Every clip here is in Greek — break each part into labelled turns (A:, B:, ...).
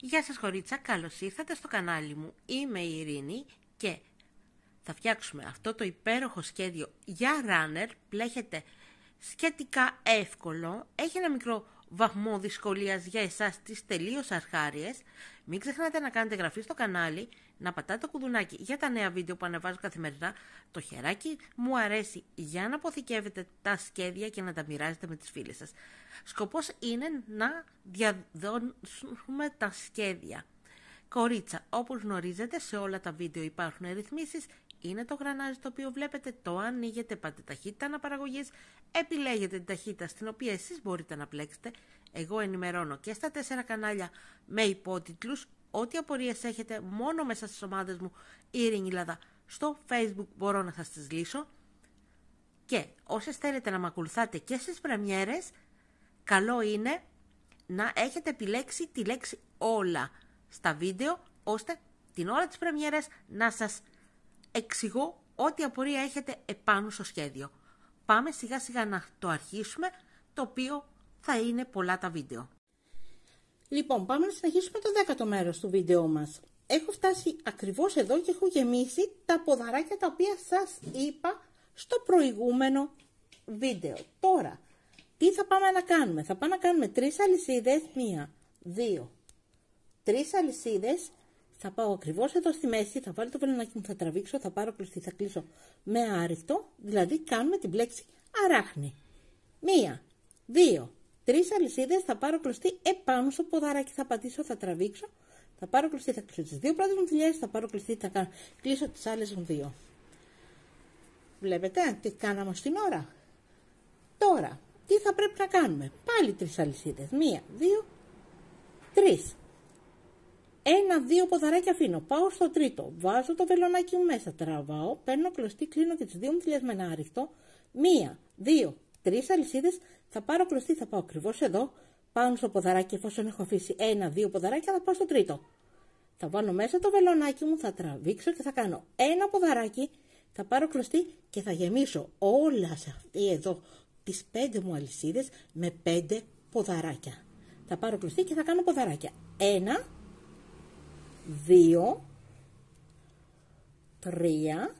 A: Γεια σας χωρίτσα, καλώς ήρθατε στο κανάλι μου. Είμαι η Ειρήνη και θα φτιάξουμε αυτό το υπέροχο σχέδιο για runner. Πλέχεται σχετικά εύκολο, έχει ένα μικρό βαθμό δυσκολίας για εσάς τις τελείως αρχάριες. Μην ξεχνάτε να κάνετε εγγραφή στο κανάλι, να πατάτε το κουδουνάκι για τα νέα βίντεο που ανεβάζω καθημερινά. Το χεράκι μου αρέσει για να αποθηκεύετε τα σχέδια και να τα μοιράζετε με τις φίλες σας. Σκοπός είναι να διαδώσουμε τα σχέδια. Κορίτσα, όπως γνωρίζετε σε όλα τα βίντεο υπάρχουν ρυθμίσεις είναι το γρανάζι το οποίο βλέπετε, το ανοίγετε, πάτε ταχύτητα αναπαραγωγής επιλέγετε την ταχύτητα στην οποία εσείς μπορείτε να πλέξετε. Εγώ ενημερώνω και στα τέσσερα κανάλια με υπότιτλους, ό,τι απορίες έχετε μόνο μέσα στις ομάδες μου η λάδα στο facebook μπορώ να σας τις λύσω. Και όσες θέλετε να με ακολουθάτε και στις πρεμιέρες καλό είναι να έχετε επιλέξει τη λέξη όλα στα βίντεο, ώστε την ώρα της πρεμιέρας να σας εξηγώ ό,τι απορία έχετε επάνω στο σχέδιο. Πάμε σιγά σιγά να το αρχίσουμε, το οποίο θα είναι πολλά τα βίντεο. Λοιπόν, πάμε να συνεχίσουμε το δέκατο μέρος του βίντεο μας. Έχω φτάσει ακριβώς εδώ και έχω γεμίσει τα ποδαράκια τα οποία σας είπα στο προηγούμενο βίντεο. Τώρα, τι θα πάμε να κάνουμε. Θα πάμε να κάνουμε τρεις αλυσίδες, μία, δύο, τρεις αλυσίδες θα πάω ακριβώς εδώ στη μέση, θα βάλω το βελονάκι μου, θα τραβήξω, θα πάρω κλωστή, θα κλείσω με άριστο, δηλαδή κάνουμε την πλέξη αράχνη. Μία, δύο, τρεις αλυσίδες, θα πάρω κλωστή επάνω στο ποδαράκι, θα πατήσω, θα τραβήξω, θα πάρω κλωστή, θα κλείσω τις δύο πρώτε μου δουλειές, θα πάρω κλωστή, θα κλείσω τις άλλες μου δύο. Βλέπετε τι κάναμε στην ώρα. Τώρα, τι θα πρέπει να κάνουμε. Πάλι τρεις αλυσίδες. Μία, δύο, τρεις. Ένα-δύο ποδαράκια αφήνω. Πάω στο τρίτο. Βάζω το βελονάκι μου μέσα. Τραβάω. Παίρνω κλωστή. Κλείνω και τις δύο μου με ένα άριχτο. Μία, δύο, τρεις αλυσίδες. Θα πάρω κλωστή. Θα πάω ακριβώς εδώ. Πάνω στο ποδαράκι. Εφόσον έχω αφήσει ένα-δύο ποδαράκια, θα πάω στο τρίτο. Θα βάλω μέσα το βελονάκι μου. Θα τραβήξω και θα κάνω ένα ποδαράκι. Θα πάρω κλωστή και θα γεμίσω όλα σε αυτή εδώ τις πέντε μου αλυσίδες με πέντε ποδαράκια. Θα πάρω κλωστή και θα κάνω ποδαράκια. Ένα, δύο, τρία,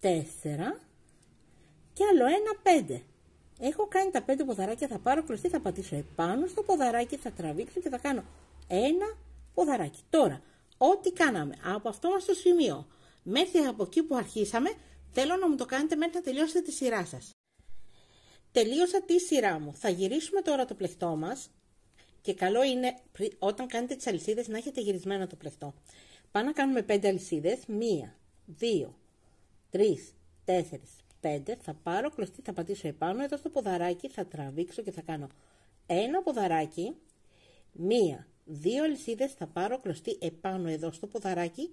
A: τέσσερα και άλλο ένα πέντε. Έχω κάνει τα πέντε ποδαράκια, θα πάρω κλωστή, θα πατήσω επάνω στο ποδαράκι, θα τραβήξω και θα κάνω ένα ποδαράκι. Τώρα, ό,τι κάναμε από αυτό μας το σημείο μέχρι από εκεί που αρχίσαμε, θέλω να μου το κάνετε μέχρι να τελειώσετε τη σειρά σας. Τελείωσα τη σειρά μου. Θα γυρίσουμε τώρα το πλεκτό μας και καλό είναι όταν κάνετε τις αλυσίδες να έχετε γυρισμένο το πλευτό. Πάμε να κάνουμε 5 αλυσίδε. 1, 2, 3, 4, 5. Θα πάρω κλωστή, θα πατήσω επάνω. Εδώ στο ποδαράκι θα τραβήξω και θα κάνω ένα ποδαράκι. 1, δύο αλυσίδες θα πάρω κλωστή επάνω εδώ στο ποδαράκι,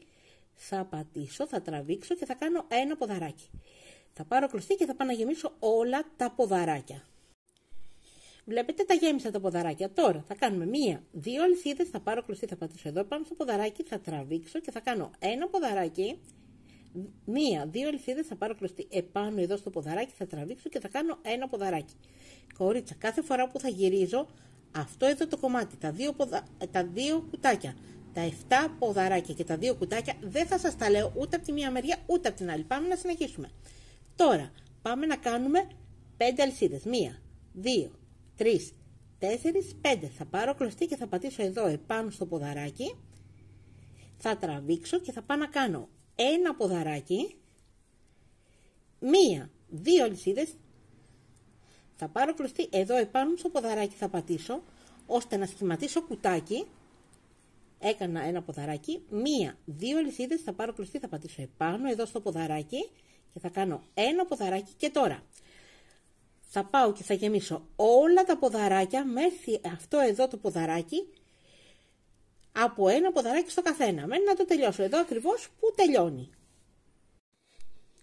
A: θα πατήσω, θα τραβήξω και θα κάνω ένα ποδαράκι. Θα πάρω κλωστή και θα πάω να γεμίσω όλα τα ποδαράκια. Βλέπετε τα γέμισα τα ποδαράκια. Τώρα θα κάνουμε μία, δύο αλυσίδες. Θα πάρω κλωστή, θα πατήσω εδώ πάνω στο ποδαράκι, θα τραβήξω και θα κάνω ένα ποδαράκι. Μία, δύο αλυσίδες. Θα πάρω κλωστή επάνω εδώ στο ποδαράκι, θα τραβήξω και θα κάνω ένα ποδαράκι. Κορίτσα, κάθε φορά που θα γυρίζω αυτό εδώ το κομμάτι, τα δύο, τα δύο κουτάκια, τα 7 ποδαράκια και τα δύο κουτάκια δεν θα σας τα λέω ούτε από τη μία μεριά ούτε από την άλλη. Πάμε να συνεχίσουμε. Τώρα πάμε να κάνουμε 5 αλυσίδες. 1, 2, τρει, 4, πέντε. Θα πάρω κλωστή και θα πατήσω εδώ επάνω στο ποδαράκι. Θα τραβήξω και θα πάω να κάνω ένα ποδαράκι, μία, δύο λυσίδε. θα πάρω κλωστή εδώ επάνω στο ποδαράκι θα πατήσω, ώστε να σχηματίσω κουτάκι, έκανα ένα ποδαράκι, μία, δύο λυσίδε. θα πάρω κλωστή, θα πατήσω επάνω εδώ στο ποδαράκι και θα κάνω ένα ποδαράκι και τώρα θα πάω και θα γεμίσω όλα τα ποδαράκια μέχρι αυτό εδώ το ποδαράκι από ένα ποδαράκι στο καθένα. Μέχρι να το τελειώσω εδώ ακριβώς που τελειώνει.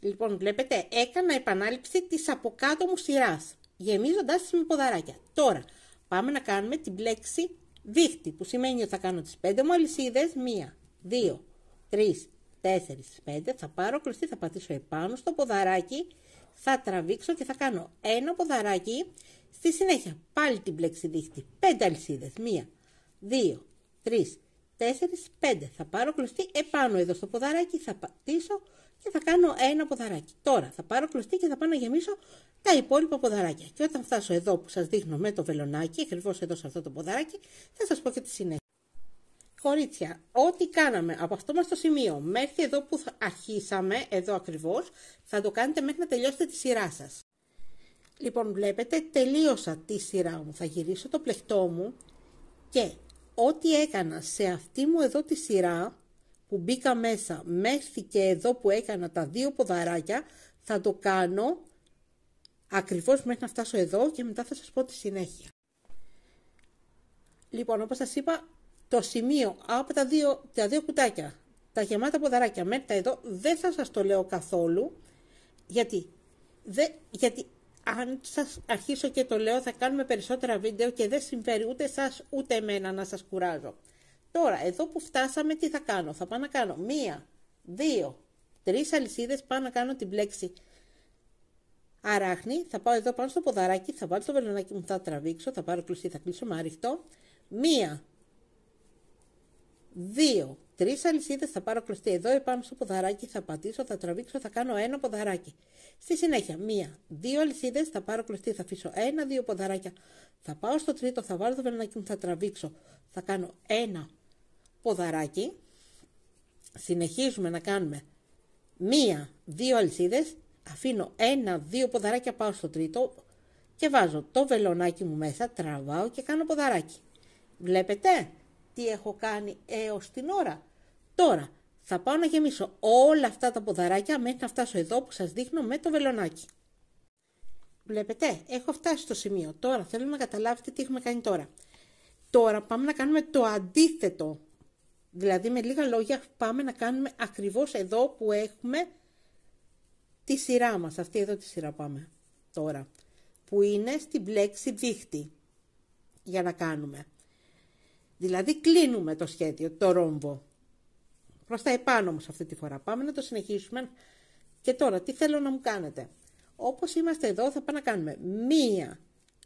A: Λοιπόν, βλέπετε, έκανα επανάληψη της από κάτω μου σειράς, γεμίζοντας τις με ποδαράκια. Τώρα, πάμε να κάνουμε την πλέξη δίχτυ, που σημαίνει ότι θα κάνω τις πέντε μου αλυσίδες, Μία, δύο, τρεις, τέσσερις, πέντε. θα πάρω κλωστή, θα πατήσω επάνω στο ποδαράκι, θα τραβήξω και θα κάνω ένα ποδαράκι. Στη συνέχεια πάλι την πλέξη δίχτυ. πέντε αλυσίδες. μία, 2, 3, 4, 5. Θα πάρω κλωστή επάνω εδώ στο ποδαράκι, θα πατήσω και θα κάνω ένα ποδαράκι. Τώρα θα πάρω κλωστή και θα πάω να γεμίσω τα υπόλοιπα ποδαράκια. Και όταν φτάσω εδώ που σας δείχνω με το βελονάκι, ακριβώς εδώ σε αυτό το ποδαράκι, θα σας πω και τη συνέχεια. Κορίτσια, ό,τι κάναμε από αυτό μας το σημείο μέχρι εδώ που αρχίσαμε, εδώ ακριβώς, θα το κάνετε μέχρι να τελειώσετε τη σειρά σας. Λοιπόν, βλέπετε, τελείωσα τη σειρά μου. Θα γυρίσω το πλεκτό μου και ό,τι έκανα σε αυτή μου εδώ τη σειρά, που μπήκα μέσα μέχρι και εδώ που έκανα τα δύο ποδαράκια, θα το κάνω ακριβώς μέχρι να φτάσω εδώ και μετά θα σας πω τη συνέχεια. Λοιπόν, όπως σας είπα, το σημείο από τα δύο, τα δύο κουτάκια, τα γεμάτα ποδαράκια μέχρι τα εδώ, δεν θα σας το λέω καθόλου, γιατί, δε γιατί αν σας αρχίσω και το λέω θα κάνουμε περισσότερα βίντεο και δεν συμφέρει ούτε σας ούτε εμένα να σας κουράζω. Τώρα, εδώ που φτάσαμε τι θα κάνω, θα πάω να κάνω μία, δύο, τρεις αλυσίδες, πάω να κάνω την πλέξη αράχνη, θα πάω εδώ πάνω στο ποδαράκι, θα βάλω το βελονάκι μου, θα τραβήξω, θα πάρω κλουσί, θα κλείσω με αριχτό, μία, Δύο. Τρεις αλυσίδες θα πάρω κλωστή εδώ, επάνω στο ποδαράκι θα πατήσω, θα τραβήξω, θα κάνω ένα ποδαράκι. Στη συνέχεια, μία. Δύο αλυσίδες θα πάρω κλωστή, θα αφήσω ένα, δύο ποδαράκια. Θα πάω στο τρίτο, θα βάλω το βελονάκι μου, θα τραβήξω, θα κάνω ένα ποδαράκι. Συνεχίζουμε να κάνουμε μία, δύο αλυσίδες. Αφήνω ένα, δύο ποδαράκια, πάω στο τρίτο και βάζω το βελονάκι μου μέσα, τραβάω και κάνω ποδαράκι. Βλέπετε, τι έχω κάνει έως την ώρα. Τώρα θα πάω να γεμίσω όλα αυτά τα ποδαράκια μέχρι να φτάσω εδώ που σας δείχνω με το βελονάκι. Βλέπετε, έχω φτάσει στο σημείο. Τώρα θέλω να καταλάβετε τι έχουμε κάνει τώρα. Τώρα πάμε να κάνουμε το αντίθετο. Δηλαδή με λίγα λόγια πάμε να κάνουμε ακριβώς εδώ που έχουμε τη σειρά μας. Αυτή εδώ τη σειρά πάμε τώρα. Που είναι στην πλέξη δίχτυ για να κάνουμε. Δηλαδή κλείνουμε το σχέδιο, το ρόμβο. Προς τα επάνω όμως αυτή τη φορά. Πάμε να το συνεχίσουμε. Και τώρα τι θέλω να μου κάνετε. Όπως είμαστε εδώ θα πάμε να κάνουμε μία,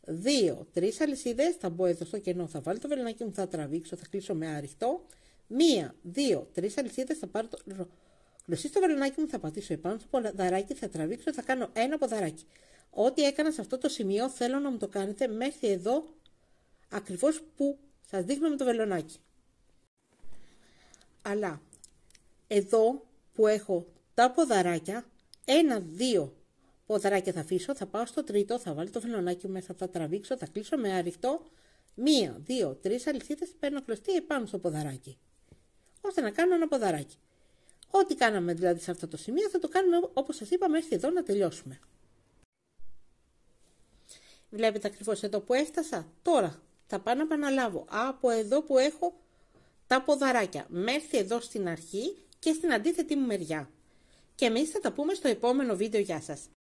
A: δύο, τρεις αλυσίδες. Θα μπω εδώ στο κενό, θα βάλω το βελονάκι μου, θα τραβήξω, θα κλείσω με αριχτό. Μία, δύο, τρεις αλυσίδες, θα πάρω το Ρωσί στο βελονάκι μου θα πατήσω επάνω στο ποδαράκι, θα τραβήξω, θα κάνω ένα ποδαράκι. Ό,τι έκανα σε αυτό το σημείο θέλω να μου το κάνετε μέχρι εδώ ακριβώς που Σα δείχνω με το βελονάκι. Αλλά εδώ που έχω τα ποδαράκια, ένα, δύο ποδαράκια θα αφήσω, θα πάω στο τρίτο, θα βάλω το βελονάκι μέσα, θα τραβήξω, θα κλείσω με αριχτό. Μία, δύο, τρεις αλυσίδε παίρνω κλωστή επάνω στο ποδαράκι. Ώστε να κάνω ένα ποδαράκι. Ό,τι κάναμε δηλαδή σε αυτό το σημείο θα το κάνουμε όπως σας είπα μέχρι εδώ να τελειώσουμε. Βλέπετε ακριβώς εδώ που έφτασα. Τώρα θα πάω να επαναλάβω από εδώ που έχω τα ποδαράκια μέχρι εδώ στην αρχή και στην αντίθετη μου μεριά. Και εμείς θα τα πούμε στο επόμενο βίντεο. Γεια σας!